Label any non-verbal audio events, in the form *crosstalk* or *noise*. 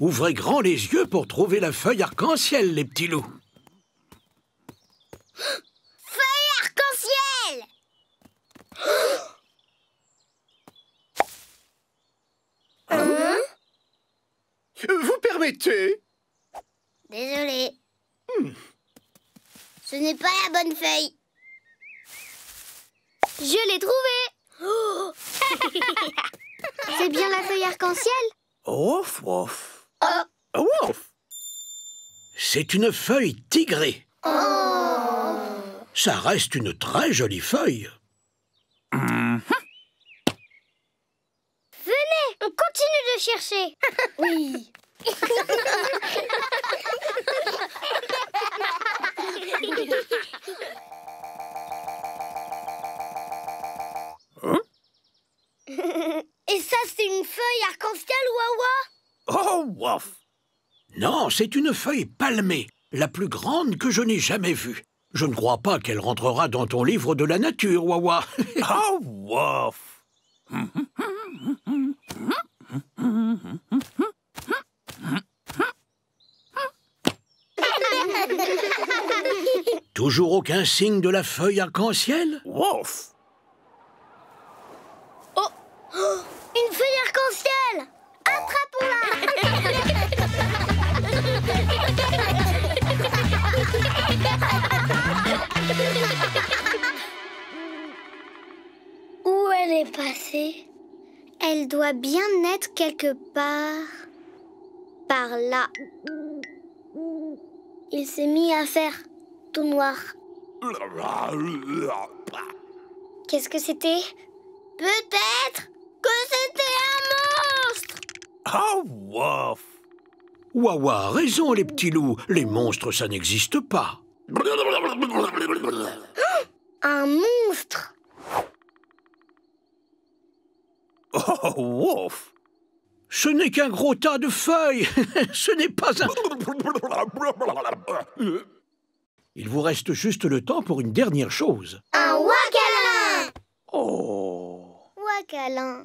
Ouvrez grand les yeux pour trouver la feuille arc-en-ciel, les petits loups. Feuille arc-en-ciel hein? Vous permettez Désolé. Hmm. Ce n'est pas la bonne feuille. Je l'ai trouvée. *laughs* C'est bien la feuille arc-en-ciel Ouf, ah, ouf. C'est une feuille tigrée. Ça reste une très jolie feuille. Venez, on continue de chercher. oui. *laughs* une feuille arc-en-ciel, Wawa Oh, waf Non, c'est une feuille palmée, la plus grande que je n'ai jamais vue. Je ne crois pas qu'elle rentrera dans ton livre de la nature, Wawa. *laughs* oh, waf *laughs* Toujours aucun signe de la feuille arc-en-ciel Oh, Oh Elle doit bien être quelque part. Par là. Il s'est mis à faire tout noir. Qu'est-ce que c'était Peut-être que c'était un monstre Ah, waouh Wawa, raison les petits loups, les monstres ça n'existe pas. Oh, Ce n'est qu'un gros tas de feuilles *laughs* Ce n'est pas un... Il vous reste juste le temps pour une dernière chose. Un Oh Wakalan